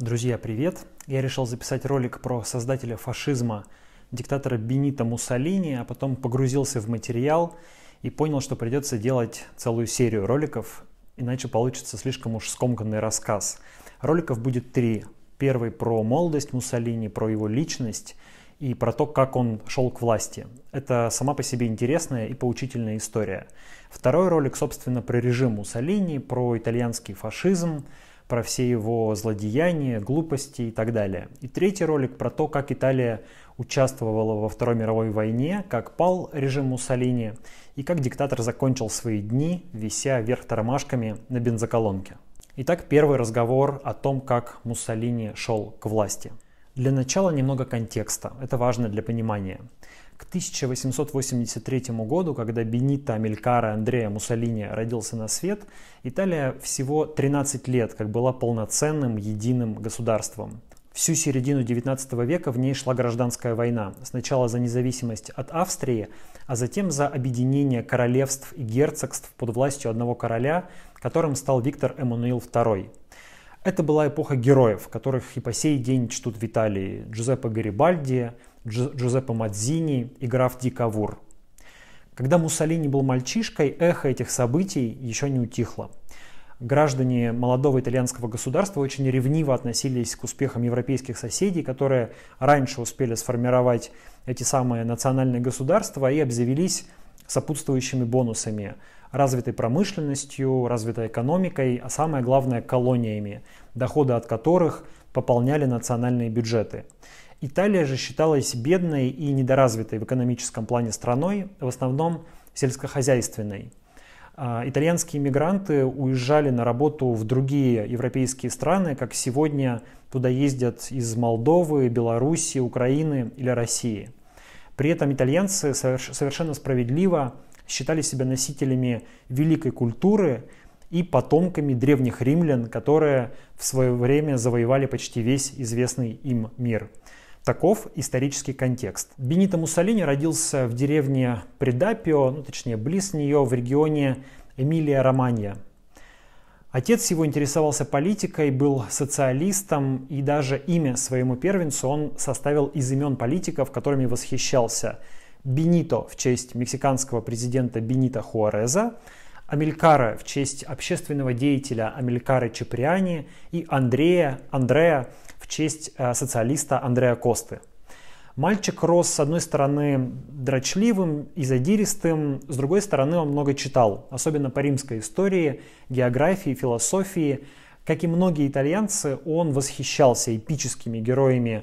Друзья, привет! Я решил записать ролик про создателя фашизма, диктатора Бенита Муссолини, а потом погрузился в материал и понял, что придется делать целую серию роликов, иначе получится слишком уж скомканный рассказ. Роликов будет три. Первый про молодость Муссолини, про его личность и про то, как он шел к власти. Это сама по себе интересная и поучительная история. Второй ролик, собственно, про режим Муссолини, про итальянский фашизм, про все его злодеяния, глупости и так далее. И третий ролик про то, как Италия участвовала во Второй мировой войне, как пал режим Муссолини и как диктатор закончил свои дни, вися вверх тормашками на бензоколонке. Итак, первый разговор о том, как Муссолини шел к власти. Для начала немного контекста, это важно для понимания. К 1883 году, когда Бенито Амелькаро Андреа Муссолини родился на свет, Италия всего 13 лет как была полноценным единым государством. Всю середину 19 века в ней шла гражданская война. Сначала за независимость от Австрии, а затем за объединение королевств и герцогств под властью одного короля, которым стал Виктор Эммануил II. Это была эпоха героев, которых и по сей день чтут в Италии. Джузеппе Гарибальди, Джузеппе Мадзини и граф Дикавур. Когда Муссолини был мальчишкой, эхо этих событий еще не утихло. Граждане молодого итальянского государства очень ревниво относились к успехам европейских соседей, которые раньше успели сформировать эти самые национальные государства и обзавелись сопутствующими бонусами, развитой промышленностью, развитой экономикой, а самое главное колониями, доходы от которых пополняли национальные бюджеты. Италия же считалась бедной и недоразвитой в экономическом плане страной, в основном сельскохозяйственной. А, итальянские мигранты уезжали на работу в другие европейские страны, как сегодня туда ездят из Молдовы, Белоруссии, Украины или России. При этом итальянцы совершенно справедливо считали себя носителями великой культуры и потомками древних римлян, которые в свое время завоевали почти весь известный им мир. Таков исторический контекст. Бенито Муссолини родился в деревне Придапио, ну точнее близ нее, в регионе Эмилия-Романья. Отец его интересовался политикой, был социалистом, и даже имя своему первенцу он составил из имен политиков, которыми восхищался. Бенито в честь мексиканского президента Бенито Хуареза, Амелькара в честь общественного деятеля Амелькара Чаприани и Андрея, Андрея в честь э, социалиста Андреа Косты. Мальчик рос, с одной стороны, дрочливым и задиристым, с другой стороны, он много читал, особенно по римской истории, географии, философии. Как и многие итальянцы, он восхищался эпическими героями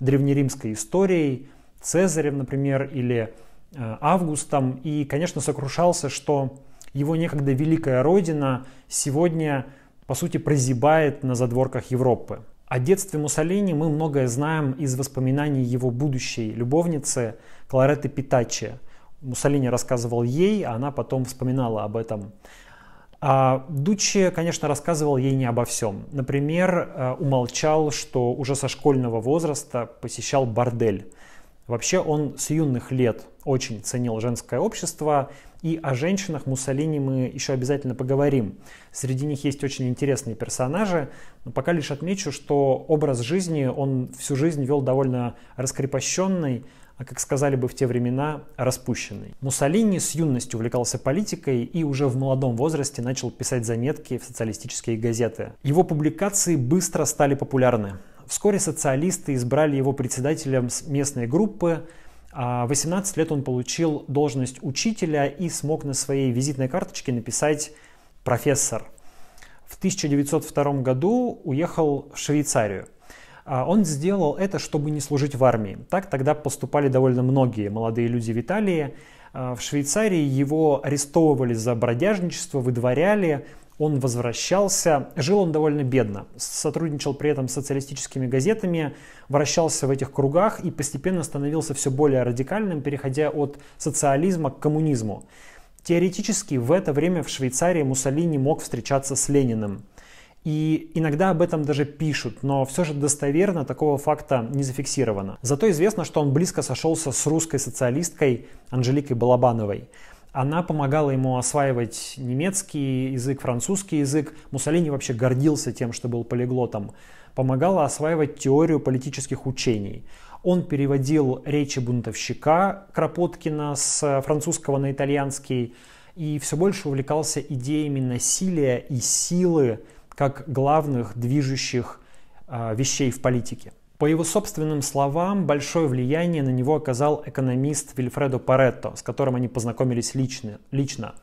древнеримской истории, Цезарем, например, или э, Августом, и, конечно, сокрушался, что его некогда великая родина сегодня, по сути, прозябает на задворках Европы. О детстве Муссолини мы многое знаем из воспоминаний его будущей любовницы Кларетты Питачи. Муссолини рассказывал ей, а она потом вспоминала об этом. А Дуччи, конечно, рассказывал ей не обо всем. Например, э, умолчал, что уже со школьного возраста посещал бордель. Вообще он с юных лет очень ценил женское общество, и о женщинах Муссолини мы еще обязательно поговорим. Среди них есть очень интересные персонажи, но пока лишь отмечу, что образ жизни он всю жизнь вел довольно раскрепощенный, а как сказали бы в те времена, распущенный. Муссолини с юностью увлекался политикой и уже в молодом возрасте начал писать заметки в социалистические газеты. Его публикации быстро стали популярны. Вскоре социалисты избрали его председателем местной группы. 18 а лет он получил должность учителя и смог на своей визитной карточке написать «профессор». В 1902 году уехал в Швейцарию. А он сделал это, чтобы не служить в армии. Так тогда поступали довольно многие молодые люди в Италии. А в Швейцарии его арестовывали за бродяжничество, выдворяли, он возвращался. Жил он довольно бедно, сотрудничал при этом с социалистическими газетами, вращался в этих кругах и постепенно становился все более радикальным, переходя от социализма к коммунизму. Теоретически в это время в Швейцарии Муссолини мог встречаться с Лениным. И иногда об этом даже пишут, но все же достоверно такого факта не зафиксировано. Зато известно, что он близко сошелся с русской социалисткой Анжеликой Балабановой она помогала ему осваивать немецкий язык, французский язык. Муссолини вообще гордился тем, что был полиглотом. Помогала осваивать теорию политических учений. Он переводил речи бунтовщика Кропоткина с французского на итальянский и все больше увлекался идеями насилия и силы как главных движущих а, вещей в политике. По его собственным словам, большое влияние на него оказал экономист Вильфредо Паретто, с которым они познакомились лично. лично.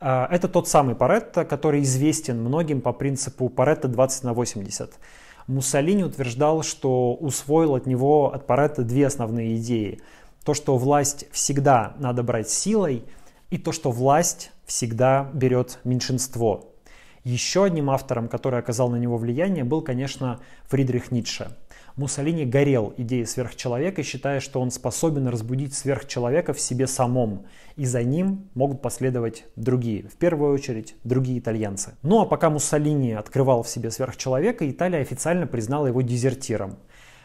А, это тот самый Паретто, который известен многим по принципу Паретто 20 на 80. Муссолини утверждал, что усвоил от него, от Паретто, две основные идеи. То, что власть всегда надо брать силой, и то, что власть всегда берет меньшинство. Еще одним автором, который оказал на него влияние, был, конечно, Фридрих Ницше – Муссолини горел идеей сверхчеловека, считая, что он способен разбудить сверхчеловека в себе самом, и за ним могут последовать другие, в первую очередь другие итальянцы. Ну а пока Муссолини открывал в себе сверхчеловека, Италия официально признала его дезертиром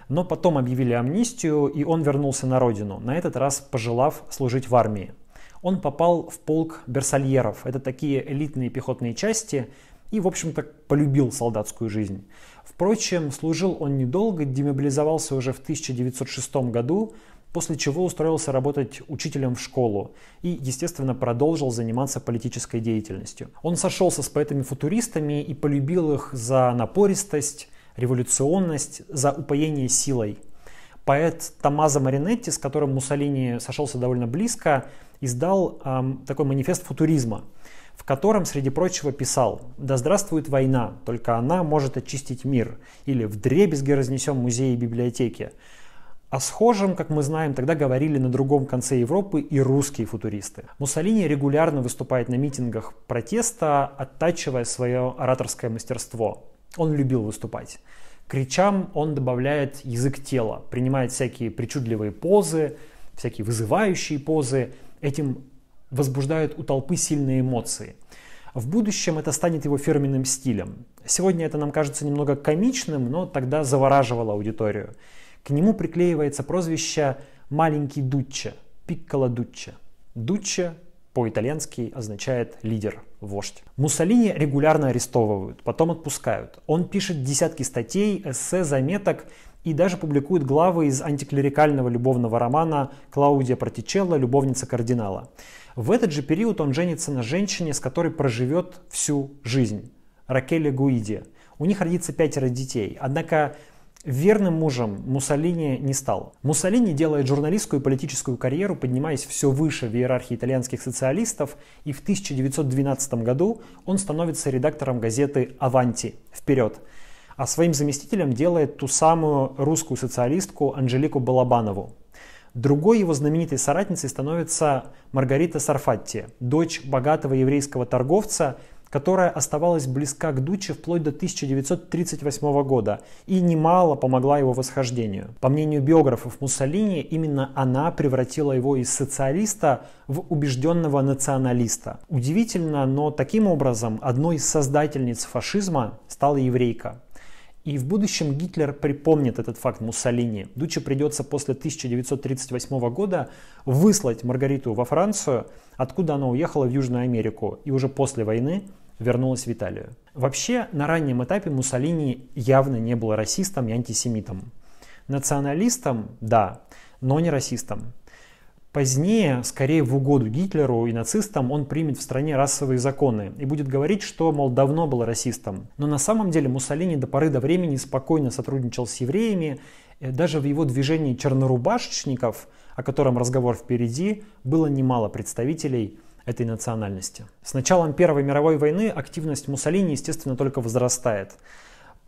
но потом объявили амнистию, и он вернулся на родину, на этот раз пожелав служить в армии. Он попал в полк берсальеров, это такие элитные пехотные части, и, в общем-то, полюбил солдатскую жизнь. Впрочем, служил он недолго, демобилизовался уже в 1906 году, после чего устроился работать учителем в школу и, естественно, продолжил заниматься политической деятельностью. Он сошелся с поэтами-футуристами и полюбил их за напористость, революционность, за упоение силой. Поэт Томазо Маринетти, с которым Муссолини сошелся довольно близко, издал эм, такой манифест футуризма – в котором, среди прочего, писал «Да здравствует война, только она может очистить мир» или «В дребезге разнесем музеи и библиотеки». О схожем, как мы знаем, тогда говорили на другом конце Европы и русские футуристы. Муссолини регулярно выступает на митингах протеста, оттачивая свое ораторское мастерство. Он любил выступать. К речам он добавляет язык тела, принимает всякие причудливые позы, всякие вызывающие позы. Этим возбуждают у толпы сильные эмоции. В будущем это станет его фирменным стилем. Сегодня это нам кажется немного комичным, но тогда завораживало аудиторию. К нему приклеивается прозвище «маленький Дучче», «пикколо Дучче». Дуччо», пикколо Дуччо. Дуччо по итальянски означает «лидер», «вождь». Муссолини регулярно арестовывают, потом отпускают. Он пишет десятки статей, эссе, заметок, и даже публикует главы из антиклерикального любовного романа Клаудия Протичелла «Любовница кардинала». В этот же период он женится на женщине, с которой проживет всю жизнь – Ракеле Гуиди. У них родится пятеро детей. Однако Верным мужем Муссолини не стал. Муссолини делает журналистскую и политическую карьеру, поднимаясь все выше в иерархии итальянских социалистов, и в 1912 году он становится редактором газеты «Аванти» – «Вперед», а своим заместителем делает ту самую русскую социалистку Анжелику Балабанову. Другой его знаменитой соратницей становится Маргарита Сарфатти, дочь богатого еврейского торговца, которая оставалась близка к Дуче вплоть до 1938 года и немало помогла его восхождению. По мнению биографов Муссолини, именно она превратила его из социалиста в убежденного националиста. Удивительно, но таким образом одной из создательниц фашизма стала еврейка. И в будущем Гитлер припомнит этот факт Муссолини. Дуче придется после 1938 года выслать Маргариту во Францию, откуда она уехала в Южную Америку и уже после войны вернулась в Италию. Вообще, на раннем этапе Муссолини явно не был расистом и антисемитом. Националистом – да, но не расистом. Позднее, скорее в угоду Гитлеру и нацистам, он примет в стране расовые законы и будет говорить, что, мол, давно был расистом. Но на самом деле Муссолини до поры до времени спокойно сотрудничал с евреями, э, даже в его движении чернорубашечников, о котором разговор впереди, было немало представителей этой национальности. С началом Первой мировой войны активность Муссолини, естественно, только возрастает.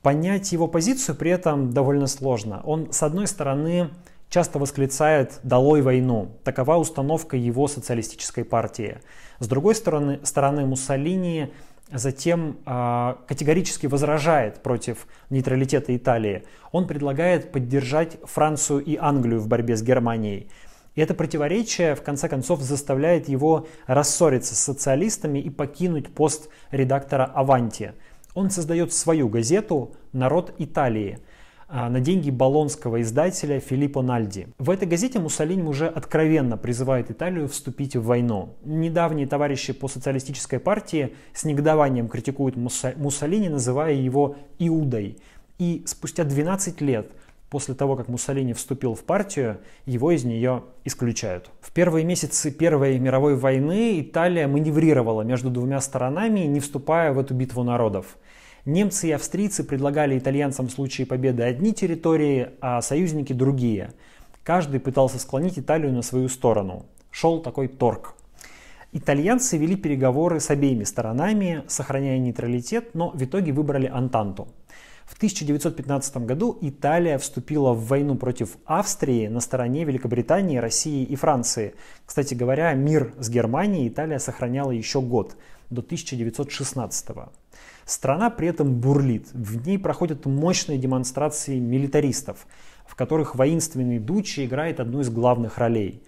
Понять его позицию при этом довольно сложно. Он, с одной стороны, часто восклицает «долой войну». Такова установка его социалистической партии. С другой стороны, стороны Муссолини затем э, категорически возражает против нейтралитета Италии. Он предлагает поддержать Францию и Англию в борьбе с Германией. И это противоречие, в конце концов, заставляет его рассориться с социалистами и покинуть пост редактора «Аванти». Он создает свою газету «Народ Италии», а, на деньги болонского издателя Филиппо Нальди. В этой газете Муссолини уже откровенно призывает Италию вступить в войну. Недавние товарищи по социалистической партии с негодованием критикуют Муссолини, называя его «иудой». И спустя 12 лет – после того, как Муссолини вступил в партию, его из нее исключают. В первые месяцы Первой мировой войны Италия маневрировала между двумя сторонами, не вступая в эту битву народов. Немцы и австрийцы предлагали итальянцам в случае победы одни территории, а союзники другие. Каждый пытался склонить Италию на свою сторону. Шел такой торг. Итальянцы вели переговоры с обеими сторонами, сохраняя нейтралитет, но в итоге выбрали Антанту. В 1915 году Италия вступила в войну против Австрии на стороне Великобритании, России и Франции. Кстати говоря, мир с Германией Италия сохраняла еще год, до 1916 Страна при этом бурлит. В ней проходят мощные демонстрации милитаристов, в которых воинственный Дучи играет одну из главных ролей.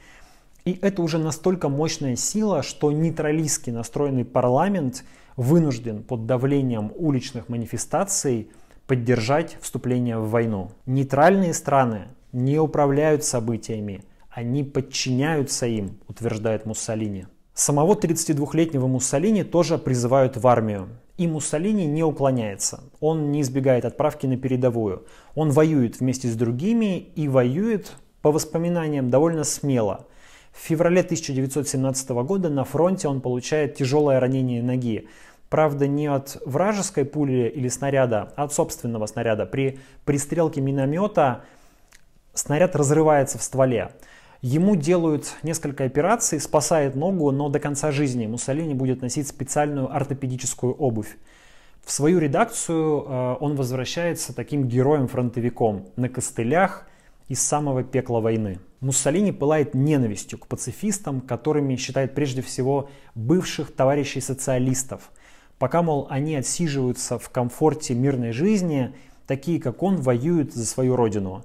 И это уже настолько мощная сила, что нейтралистски настроенный парламент вынужден под давлением уличных манифестаций поддержать вступление в войну. Нейтральные страны не управляют событиями, они подчиняются им, утверждает Муссолини. Самого 32-летнего Муссолини тоже призывают в армию. И Муссолини не уклоняется, он не избегает отправки на передовую. Он воюет вместе с другими и воюет, по воспоминаниям, довольно смело. В феврале 1917 года на фронте он получает тяжелое ранение ноги. Правда, не от вражеской пули или снаряда, а от собственного снаряда. При пристрелке миномета снаряд разрывается в стволе. Ему делают несколько операций, спасает ногу, но до конца жизни Муссолини будет носить специальную ортопедическую обувь. В свою редакцию э, он возвращается таким героем-фронтовиком на костылях из самого пекла войны. Муссолини пылает ненавистью к пацифистам, которыми считает прежде всего бывших товарищей социалистов. Пока, мол, они отсиживаются в комфорте мирной жизни, такие как он воюют за свою родину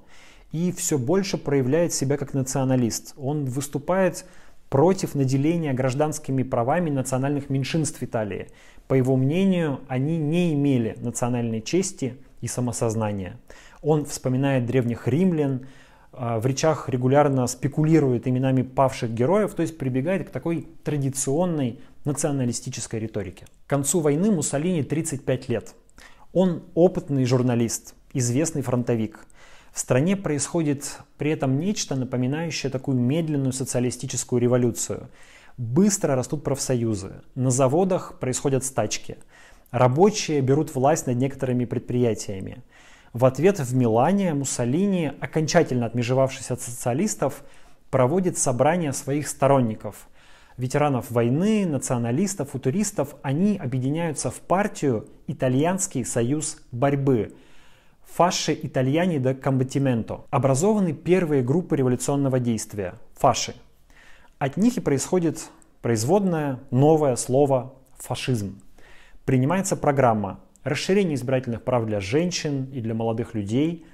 и все больше проявляет себя как националист. Он выступает против наделения гражданскими правами национальных меньшинств Италии. По его мнению, они не имели национальной чести и самосознания. Он вспоминает древних римлян, а, в речах регулярно спекулирует именами павших героев, то есть прибегает к такой традиционной националистической риторике. К концу войны Муссолини 35 лет. Он опытный журналист, известный фронтовик – в стране происходит при этом нечто, напоминающее такую медленную социалистическую революцию. Быстро растут профсоюзы, на заводах происходят стачки, рабочие берут власть над некоторыми предприятиями. В ответ в Милане Муссолини, окончательно отмежевавшись от социалистов, проводит собрание своих сторонников. Ветеранов войны, националистов, футуристов, они объединяются в партию «Итальянский союз борьбы», фаши итальяне де комбатименто, образованы первые группы революционного действия – фаши. От них и происходит производное новое слово «фашизм». Принимается программа расширения избирательных прав для женщин и для молодых людей,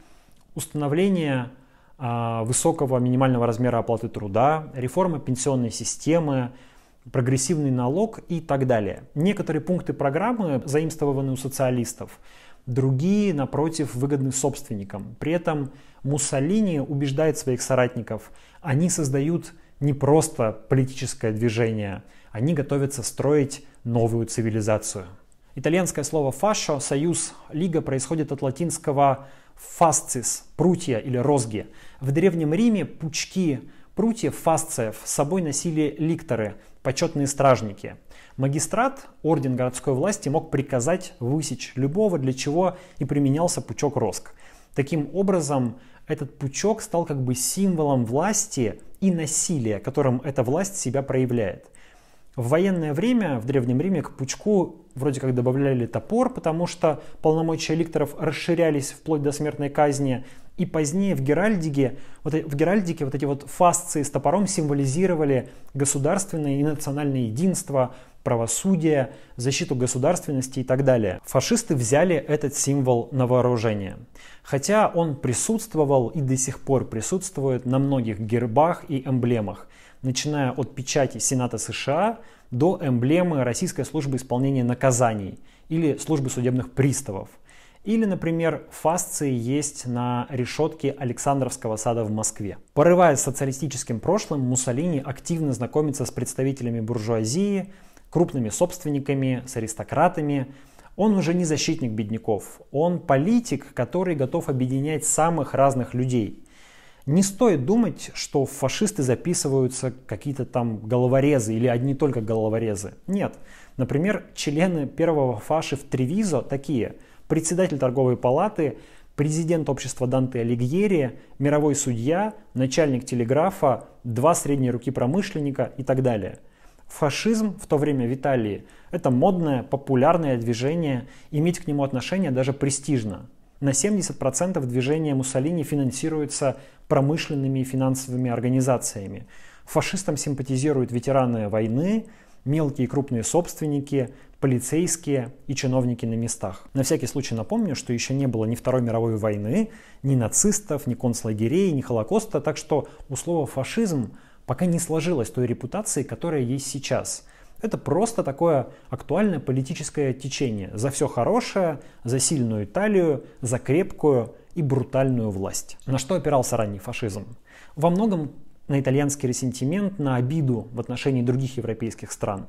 установление а, высокого минимального размера оплаты труда, реформа пенсионной системы, прогрессивный налог и так далее. Некоторые пункты программы заимствованы у социалистов – другие, напротив, выгодны собственникам. При этом Муссолини убеждает своих соратников, они создают не просто политическое движение, они готовятся строить новую цивилизацию. Итальянское слово «фашо» — союз, лига происходит от латинского «фасцис» — прутья или розги. В Древнем Риме пучки Прутьев фасцев с собой носили ликторы, почетные стражники. Магистрат, орден городской власти, мог приказать высечь любого, для чего и применялся пучок роск. Таким образом, этот пучок стал как бы символом власти и насилия, которым эта власть себя проявляет. В военное время в Древнем Риме к пучку вроде как добавляли топор, потому что полномочия ликторов расширялись вплоть до смертной казни, и позднее в Геральдике, вот, э, в Геральдике вот эти вот фасции с топором символизировали государственное и национальное единство, правосудие, защиту государственности и так далее. Фашисты взяли этот символ на вооружение. Хотя он присутствовал и до сих пор присутствует на многих гербах и эмблемах, начиная от печати Сената США до эмблемы Российской службы исполнения наказаний или службы судебных приставов – или, например, фасции есть на решетке Александровского сада в Москве. Порываясь с социалистическим прошлым, Муссолини активно знакомится с представителями буржуазии, крупными собственниками, с аристократами. Он уже не защитник бедняков, он политик, который готов объединять самых разных людей. Не стоит думать, что в фашисты записываются какие-то там головорезы или одни только головорезы. Нет. Например, члены первого фаши в Тревизо такие – председатель торговой палаты, президент общества Данте Алигьери, мировой судья, начальник телеграфа, два средние руки промышленника и так далее. Фашизм в то время в Италии – это модное, популярное движение, иметь к нему отношение даже престижно. На 70% движение Муссолини финансируется промышленными и финансовыми организациями. Фашистам симпатизируют ветераны войны, мелкие и крупные собственники, полицейские и чиновники на местах. На всякий случай напомню, что еще не было ни Второй мировой войны, ни нацистов, ни концлагерей, ни Холокоста, так что у слова «фашизм» пока не сложилось той репутации, которая есть сейчас. Это просто такое актуальное политическое течение за все хорошее, за сильную Италию, за крепкую и брутальную власть. На что опирался ранний фашизм? Во многом на итальянский ресентимент, на обиду в отношении других европейских стран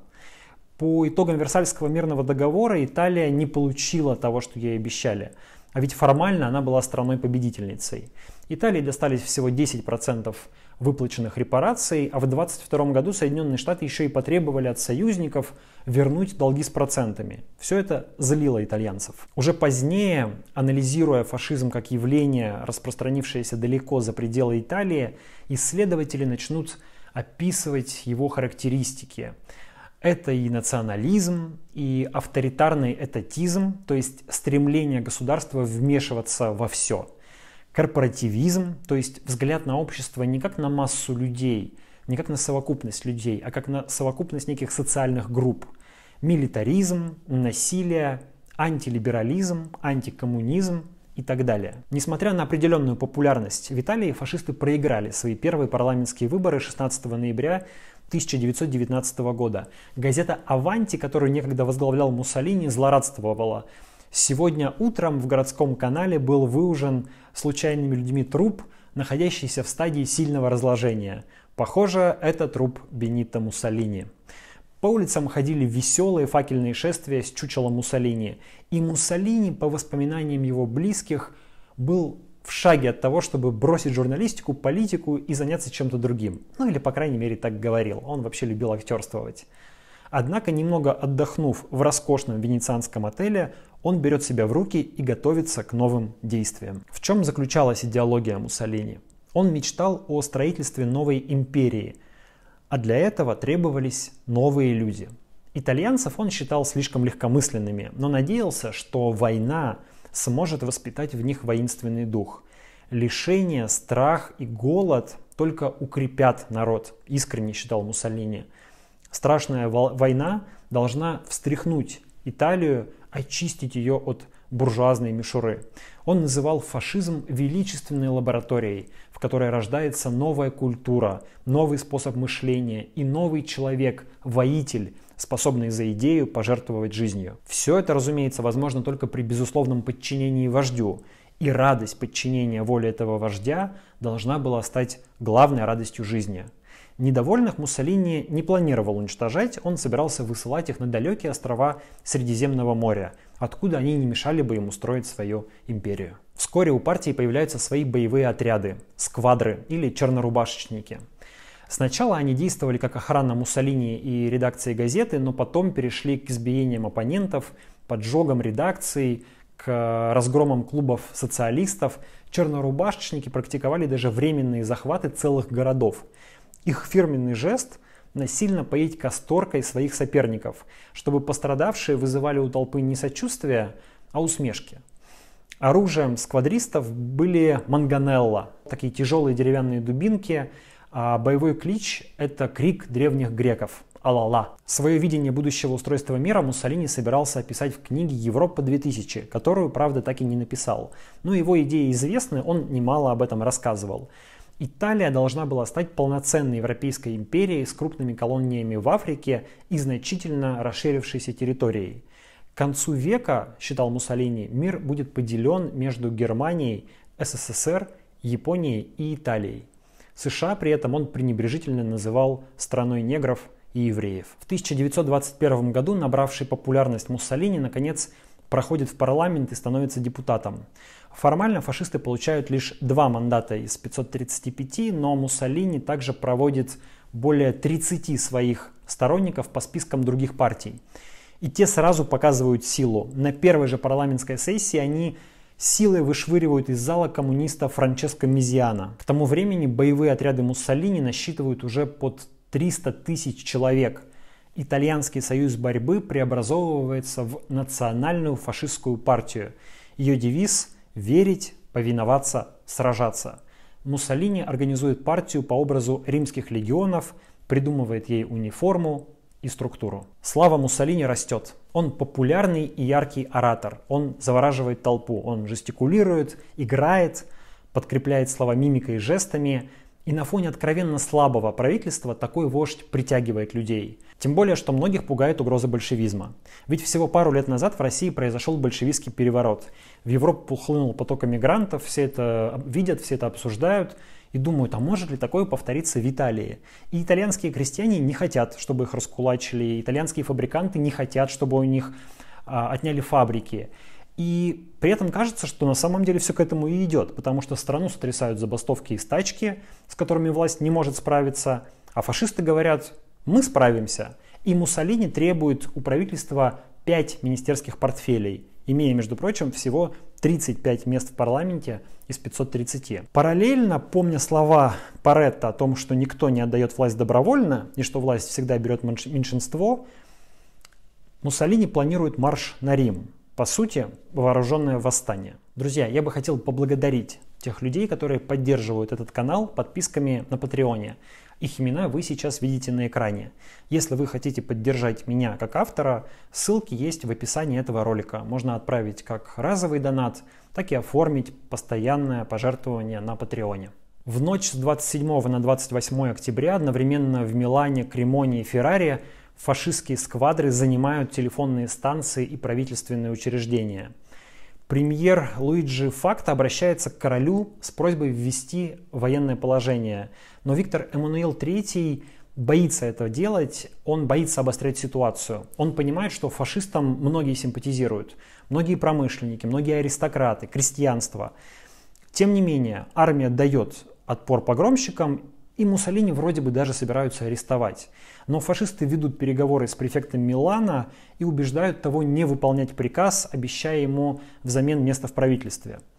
по итогам Версальского мирного договора Италия не получила того, что ей обещали. А ведь формально она была страной-победительницей. Италии достались всего 10% выплаченных репараций, а в 2022 году Соединенные Штаты еще и потребовали от союзников вернуть долги с процентами. Все это злило итальянцев. Уже позднее, анализируя фашизм как явление, распространившееся далеко за пределы Италии, исследователи начнут описывать его характеристики. Это и национализм, и авторитарный этатизм, то есть стремление государства вмешиваться во все. Корпоративизм, то есть взгляд на общество не как на массу людей, не как на совокупность людей, а как на совокупность неких социальных групп. Милитаризм, насилие, антилиберализм, антикоммунизм и так далее. Несмотря на определенную популярность в Италии, фашисты проиграли свои первые парламентские выборы 16 ноября 1919 года. Газета «Аванти», которую некогда возглавлял Муссолини, злорадствовала. Сегодня утром в городском канале был выужен случайными людьми труп, находящийся в стадии сильного разложения. Похоже, это труп Бенита Муссолини. По улицам ходили веселые факельные шествия с чучелом Муссолини. И Муссолини, по воспоминаниям его близких, был в шаге от того, чтобы бросить журналистику, политику и заняться чем-то другим. Ну или, по крайней мере, так говорил. Он вообще любил актерствовать. Однако, немного отдохнув в роскошном венецианском отеле, он берет себя в руки и готовится к новым действиям. В чем заключалась идеология Муссолини? Он мечтал о строительстве новой империи, а для этого требовались новые люди. Итальянцев он считал слишком легкомысленными, но надеялся, что война сможет воспитать в них воинственный дух. Лишение, страх и голод только укрепят народ, искренне считал Муссолини. Страшная война должна встряхнуть Италию, очистить ее от буржуазной мишуры. Он называл фашизм величественной лабораторией, в которой рождается новая культура, новый способ мышления и новый человек, воитель, способные за идею пожертвовать жизнью. Все это, разумеется, возможно только при безусловном подчинении вождю, и радость подчинения воле этого вождя должна была стать главной радостью жизни. Недовольных Муссолини не планировал уничтожать, он собирался высылать их на далекие острова Средиземного моря, откуда они не мешали бы ему строить свою империю. Вскоре у партии появляются свои боевые отряды, сквадры или чернорубашечники – Сначала они действовали как охрана Муссолини и редакции газеты, но потом перешли к избиениям оппонентов, поджогам редакций, к разгромам клубов социалистов. Чернорубашечники практиковали даже временные захваты целых городов. Их фирменный жест – насильно поить касторкой своих соперников, чтобы пострадавшие вызывали у толпы не сочувствие, а усмешки. Оружием сквадристов были манганелла, такие тяжелые деревянные дубинки – а боевой клич — это крик древних греков — «Алала». Свое видение будущего устройства мира Муссолини собирался описать в книге «Европа-2000», которую, правда, так и не написал. Но его идеи известны, он немало об этом рассказывал. Италия должна была стать полноценной европейской империей с крупными колониями в Африке и значительно расширившейся территорией. К концу века, считал Муссолини, мир будет поделен между Германией, СССР, Японией и Италией. США при этом он пренебрежительно называл страной негров и евреев. В 1921 году набравший популярность Муссолини, наконец, проходит в парламент и становится депутатом. Формально фашисты получают лишь два мандата из 535, но Муссолини также проводит более 30 своих сторонников по спискам других партий. И те сразу показывают силу. На первой же парламентской сессии они силой вышвыривают из зала коммуниста Франческо Мизиана. К тому времени боевые отряды Муссолини насчитывают уже под 300 тысяч человек. Итальянский союз борьбы преобразовывается в национальную фашистскую партию. Ее девиз – верить, повиноваться, сражаться. Муссолини организует партию по образу римских легионов, придумывает ей униформу, и структуру. Слава Муссолини растет. Он популярный и яркий оратор. Он завораживает толпу. Он жестикулирует, играет, подкрепляет слова мимикой и жестами. И на фоне откровенно слабого правительства такой вождь притягивает людей. Тем более, что многих пугает угроза большевизма. Ведь всего пару лет назад в России произошел большевистский переворот. В Европу хлынул поток эмигрантов, все это э, видят, все это обсуждают и думают, а может ли такое повториться в Италии? И итальянские крестьяне не хотят, чтобы их раскулачили, итальянские фабриканты не хотят, чтобы у них а, отняли фабрики. И при этом кажется, что на самом деле все к этому и идет, потому что страну сотрясают забастовки и стачки, с которыми власть не может справиться, а фашисты говорят, мы справимся. И Муссолини требует у правительства 5 министерских портфелей – имея, между прочим, всего 35 мест в парламенте из 530. Параллельно, помня слова Паретта о том, что никто не отдает власть добровольно и что власть всегда берет меньшинство, Муссолини планирует марш на Рим. По сути, вооруженное восстание. Друзья, я бы хотел поблагодарить тех людей, которые поддерживают этот канал подписками на Патреоне. Их имена вы сейчас видите на экране. Если вы хотите поддержать меня как автора, ссылки есть в описании этого ролика. Можно отправить как разовый донат, так и оформить постоянное пожертвование на Патреоне. В ночь с 27 на 28 октября одновременно в Милане, Кремоне и Ферраре фашистские сквадры занимают телефонные станции и правительственные учреждения. Премьер Луиджи Факта обращается к королю с просьбой ввести военное положение, но Виктор Эммануил III боится этого делать, он боится обострять ситуацию. Он понимает, что фашистам многие симпатизируют. Многие промышленники, многие аристократы, крестьянство. Тем не менее, армия дает отпор погромщикам, и Муссолини вроде бы даже собираются арестовать. Но фашисты ведут переговоры с префектом Милана и убеждают того не выполнять приказ, обещая ему взамен место в правительстве –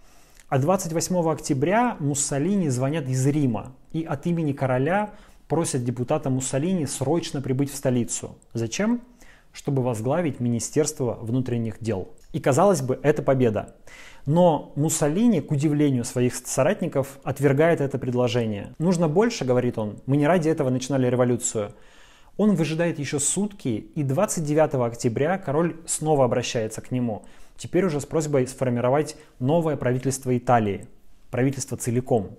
а 28 октября Муссолини звонят из Рима и от имени короля просят депутата Муссолини срочно прибыть в столицу. Зачем? Чтобы возглавить Министерство внутренних дел. И казалось бы, это победа. Но Муссолини, к удивлению своих соратников, отвергает это предложение. «Нужно больше», — говорит он, — «мы не ради этого начинали революцию». Он выжидает еще сутки, и 29 октября король снова обращается к нему — Теперь уже с просьбой сформировать новое правительство Италии, правительство целиком.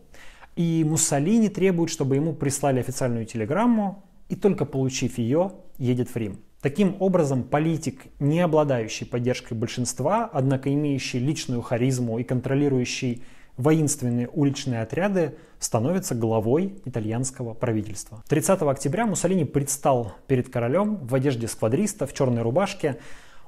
И Муссолини требует, чтобы ему прислали официальную телеграмму, и только получив ее, едет в Рим. Таким образом, политик, не обладающий поддержкой большинства, однако имеющий личную харизму и контролирующий воинственные уличные отряды, становится главой итальянского правительства. 30 октября Муссолини предстал перед королем в одежде сквадриста в черной рубашке,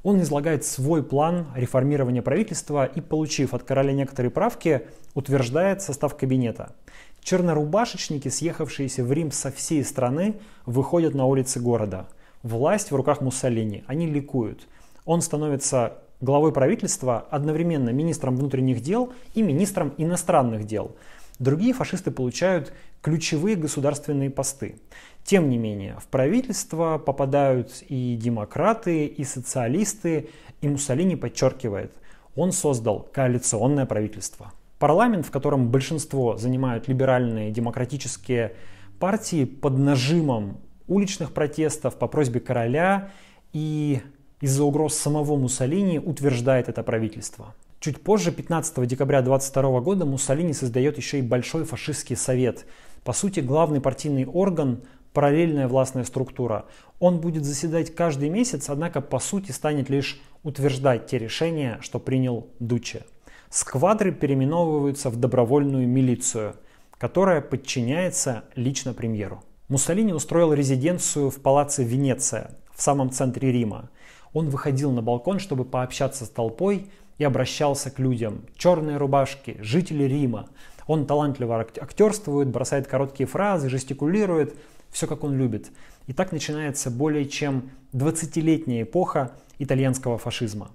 он излагает свой план реформирования правительства и, получив от короля некоторые правки, утверждает состав кабинета. Чернорубашечники, съехавшиеся в Рим со всей страны, выходят на улицы города. Власть в руках Муссолини. Они ликуют. Он становится главой правительства, одновременно министром внутренних дел и министром иностранных дел. Другие фашисты получают ключевые государственные посты. Тем не менее, в правительство попадают и демократы, и социалисты, и Муссолини подчеркивает, он создал коалиционное правительство. Парламент, в котором большинство занимают либеральные демократические партии под нажимом уличных протестов по просьбе короля и из-за угроз самого Муссолини утверждает это правительство. Чуть позже, 15 декабря 22 года, Муссолини создает еще и Большой фашистский совет. По сути, главный партийный орган – параллельная властная структура. Он будет заседать каждый месяц, однако по сути станет лишь утверждать те решения, что принял Дуче. Сквадры переименовываются в добровольную милицию, которая подчиняется лично премьеру. Муссолини устроил резиденцию в палаце Венеция в самом центре Рима. Он выходил на балкон, чтобы пообщаться с толпой и обращался к людям. Черные рубашки, жители Рима. Он талантливо актерствует, бросает короткие фразы, жестикулирует, все как он любит. И так начинается более чем 20-летняя эпоха итальянского фашизма.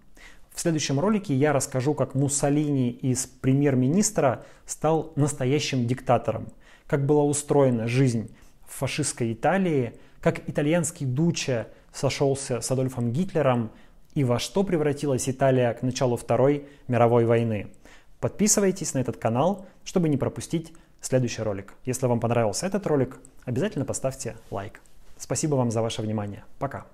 В следующем ролике я расскажу, как Муссолини из премьер-министра стал настоящим диктатором, как была устроена жизнь в фашистской Италии, как итальянский Дуче сошелся с Адольфом Гитлером – и во что превратилась Италия к началу Второй мировой войны. Подписывайтесь на этот канал, чтобы не пропустить следующий ролик. Если вам понравился этот ролик, обязательно поставьте лайк. Спасибо вам за ваше внимание. Пока.